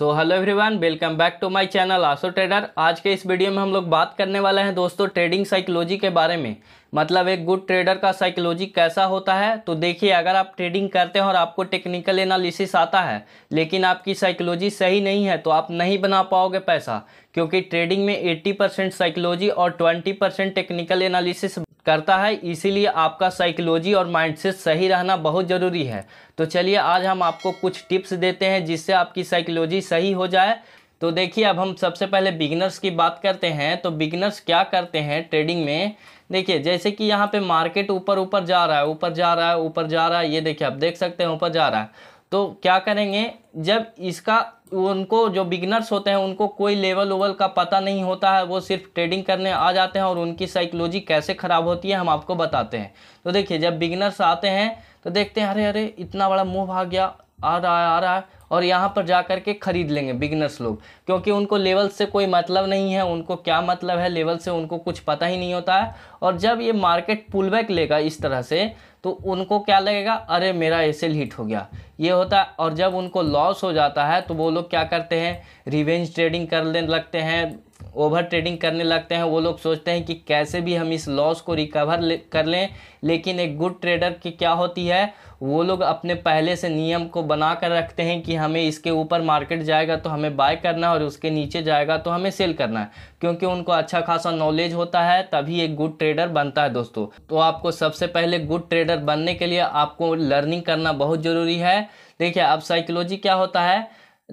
so hello everyone welcome back to my channel आसो trader आज के इस वीडियो में हम लोग बात करने वाले हैं दोस्तों ट्रेडिंग साइकोलॉजी के बारे में मतलब एक गुड ट्रेडर का साइकोलॉजी कैसा होता है तो देखिए अगर आप ट्रेडिंग करते हैं और आपको टेक्निकल एनालिसिस आता है लेकिन आपकी साइकोलॉजी सही नहीं है तो आप नहीं बना पाओगे पैसा क्योंकि ट्रेडिंग में 80 परसेंट साइकोलॉजी और 20 परसेंट टेक्निकल एनालिसिस करता है इसीलिए आपका साइकोलॉजी और माइंडसेट सही रहना बहुत ज़रूरी है तो चलिए आज हम आपको कुछ टिप्स देते हैं जिससे आपकी साइकोलॉजी सही हो जाए तो देखिए अब हम सबसे पहले बिगनर्स की बात करते हैं तो बिगनर्स क्या करते हैं ट्रेडिंग में देखिए जैसे कि यहाँ पे मार्केट ऊपर ऊपर जा रहा है ऊपर जा रहा है ऊपर जा रहा है ये देखिए आप देख सकते हैं ऊपर जा रहा है तो क्या करेंगे जब इसका उनको जो बिगनर्स होते हैं उनको कोई लेवल ओवल का पता नहीं होता है वो सिर्फ ट्रेडिंग करने आ जाते हैं और उनकी साइकोलॉजी कैसे ख़राब होती है हम आपको बताते हैं तो देखिए जब बिगनर्स आते हैं तो देखते हैं अरे अरे इतना बड़ा मुँह भाग गया आ रहा है आ रहा है और यहाँ पर जा कर के ख़रीद लेंगे बिगनर्स लोग क्योंकि उनको लेवल से कोई मतलब नहीं है उनको क्या मतलब है लेवल से उनको कुछ पता ही नहीं होता है और जब ये मार्केट पुल बैक लेगा इस तरह से तो उनको क्या लगेगा अरे मेरा एसेल हिट हो गया ये होता है और जब उनको लॉस हो जाता है तो वो लोग क्या करते हैं रिवेंज ट्रेडिंग करने लगते हैं ओवर ट्रेडिंग करने लगते हैं वो लोग सोचते हैं कि कैसे भी हम इस लॉस को रिकवर ले, कर लें लेकिन एक गुड ट्रेडर की क्या होती है वो लोग अपने पहले से नियम को बना कर रखते हैं कि हमें इसके ऊपर मार्केट जाएगा तो हमें बाय करना है और उसके नीचे जाएगा तो हमें सेल करना है क्योंकि उनको अच्छा खासा नॉलेज होता है तभी एक गुड ट्रेडर बनता है दोस्तों तो आपको सबसे पहले गुड ट्रेडर बनने के लिए आपको लर्निंग करना बहुत ज़रूरी है देखिए अब साइकोलॉजी क्या होता है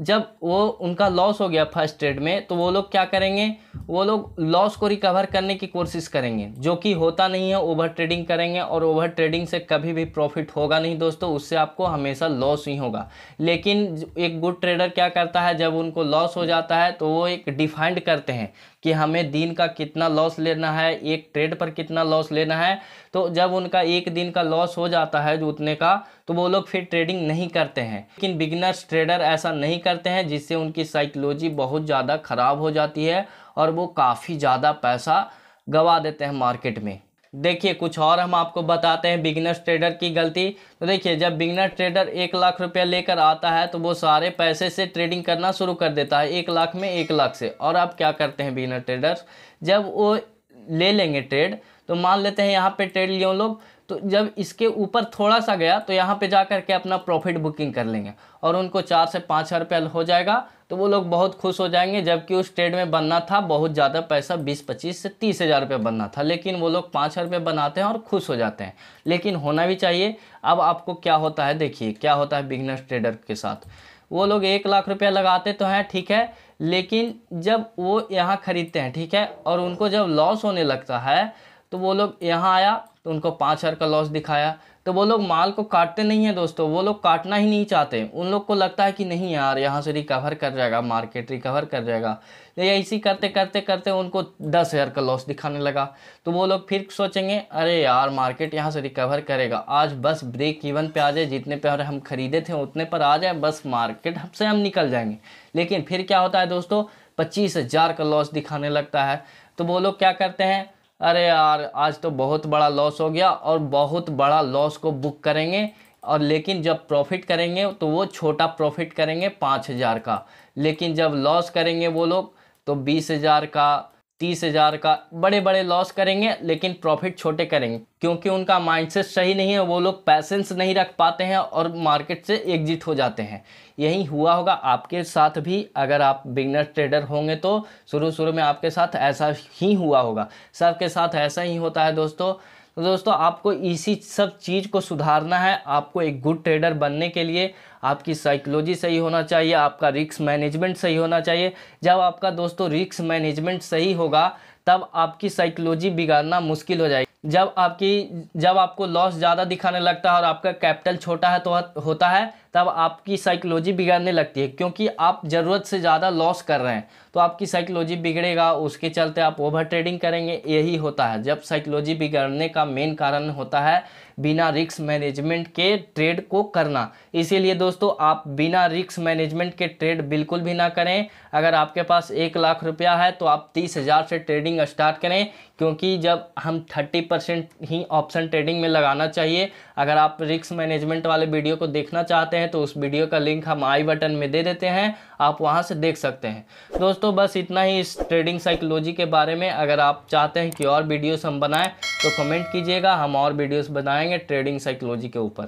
जब वो उनका लॉस हो गया फर्स्ट ट्रेड में तो वो लोग क्या करेंगे वो लोग लॉस को रिकवर करने की कोशिश करेंगे जो कि होता नहीं है ओवर ट्रेडिंग करेंगे और ओवर ट्रेडिंग से कभी भी प्रॉफिट होगा नहीं दोस्तों उससे आपको हमेशा लॉस ही होगा लेकिन एक गुड ट्रेडर क्या करता है जब उनको लॉस हो जाता है तो वो एक डिफाइंड करते हैं कि हमें दिन का कितना लॉस लेना है एक ट्रेड पर कितना लॉस लेना है तो जब उनका एक दिन का लॉस हो जाता है जो उतने का तो वो लोग फिर ट्रेडिंग नहीं करते हैं लेकिन बिगिनर्स ट्रेडर ऐसा नहीं करते हैं जिससे उनकी साइकोलॉजी बहुत ज़्यादा ख़राब हो जाती है और वो काफ़ी ज़्यादा पैसा गवा देते हैं मार्केट में देखिए कुछ और हम आपको बताते हैं बिगनर्स ट्रेडर की गलती तो देखिए जब बिगनर ट्रेडर एक लाख रुपया लेकर आता है तो वो सारे पैसे से ट्रेडिंग करना शुरू कर देता है एक लाख में एक लाख से और आप क्या करते हैं बिगनर ट्रेडर जब वो ले लेंगे ट्रेड तो मान लेते हैं यहाँ पे ट्रेड लिए हम लोग तो जब इसके ऊपर थोड़ा सा गया तो यहाँ पे जा कर के अपना प्रॉफिट बुकिंग कर लेंगे और उनको चार से पाँच हज़ार रुपया हो जाएगा तो वो लोग बहुत खुश हो जाएंगे जबकि उस ट्रेड में बनना था बहुत ज़्यादा पैसा बीस पच्चीस से तीस हज़ार रुपये बनना था लेकिन वो लोग पाँच हज़ार रुपये बनाते हैं और खुश हो जाते हैं लेकिन होना भी चाहिए अब आपको क्या होता है देखिए क्या होता है बिगनर्स ट्रेडर के साथ वो लोग एक लाख रुपया लगाते तो हैं ठीक है लेकिन जब वो यहाँ ख़रीदते हैं ठीक है और उनको जब लॉस होने लगता है तो वो लोग यहाँ आया तो उनको पाँच हज़ार का लॉस दिखाया तो वो लोग माल को काटते नहीं हैं दोस्तों वो लोग काटना ही नहीं चाहते उन लोग को लगता है कि नहीं यार यहाँ से रिकवर कर जाएगा मार्केट रिकवर कर जाएगा ऐसी तो करते करते करते उनको दस हज़ार का लॉस दिखाने लगा तो वो लोग फिर सोचेंगे अरे यार मार्केट यहाँ से रिकवर करेगा आज बस ब्रेक इवन पे आ जाए जितने पर हम ख़रीदे थे उतने पर आ जाए बस मार्केट से हम निकल जाएंगे लेकिन फिर क्या होता है दोस्तों पच्चीस हज़ार का लॉस दिखाने लगता है तो वो लोग क्या करते हैं अरे यार आज तो बहुत बड़ा लॉस हो गया और बहुत बड़ा लॉस को बुक करेंगे और लेकिन जब प्रॉफिट करेंगे तो वो छोटा प्रॉफिट करेंगे पाँच हज़ार का लेकिन जब लॉस करेंगे वो लोग तो बीस हज़ार का तीस हज़ार का बड़े बड़े लॉस करेंगे लेकिन प्रॉफिट छोटे करेंगे क्योंकि उनका माइंडसेट सही नहीं है वो लोग पैसेंस नहीं रख पाते हैं और मार्केट से एग्जिट हो जाते हैं यही हुआ होगा आपके साथ भी अगर आप बिगनर ट्रेडर होंगे तो शुरू शुरू में आपके साथ ऐसा ही हुआ होगा सबके साथ ऐसा ही होता है दोस्तों तो दोस्तों आपको इसी सब चीज़ को सुधारना है आपको एक गुड ट्रेडर बनने के लिए आपकी साइकोलॉजी सही होना चाहिए आपका रिक्स मैनेजमेंट सही होना चाहिए जब आपका दोस्तों रिक्स मैनेजमेंट सही होगा तब आपकी साइकोलॉजी बिगाड़ना मुश्किल हो जाएगी जब आपकी जब आपको लॉस ज़्यादा दिखाने लगता है और आपका कैपिटल छोटा है तो होता है तब आपकी साइकोलॉजी बिगड़ने लगती है क्योंकि आप ज़रूरत से ज़्यादा लॉस कर रहे हैं तो आपकी साइकोलॉजी बिगड़ेगा उसके चलते आप ओवर ट्रेडिंग करेंगे यही होता है जब साइकोलॉजी बिगड़ने का मेन कारण होता है बिना रिक्स मैनेजमेंट के ट्रेड को करना इसीलिए दोस्तों आप बिना रिक्स मैनेजमेंट के ट्रेड बिल्कुल भी ना करें अगर आपके पास एक लाख रुपया है तो आप तीस हज़ार से ट्रेडिंग स्टार्ट करें क्योंकि जब हम थर्टी परसेंट ही ऑप्शन ट्रेडिंग में लगाना चाहिए अगर आप रिक्स मैनेजमेंट वाले वीडियो को देखना चाहते हैं चाहते हैं तो उस वीडियो का लिंक हम आई बटन में दे देते हैं आप वहाँ से देख सकते हैं दोस्तों बस इतना ही इस ट्रेडिंग साइकोलॉजी के बारे में अगर आप चाहते हैं कि और वीडियोस हम बनाएं तो कमेंट कीजिएगा हम और वीडियोस बनाएंगे ट्रेडिंग साइकोलॉजी के ऊपर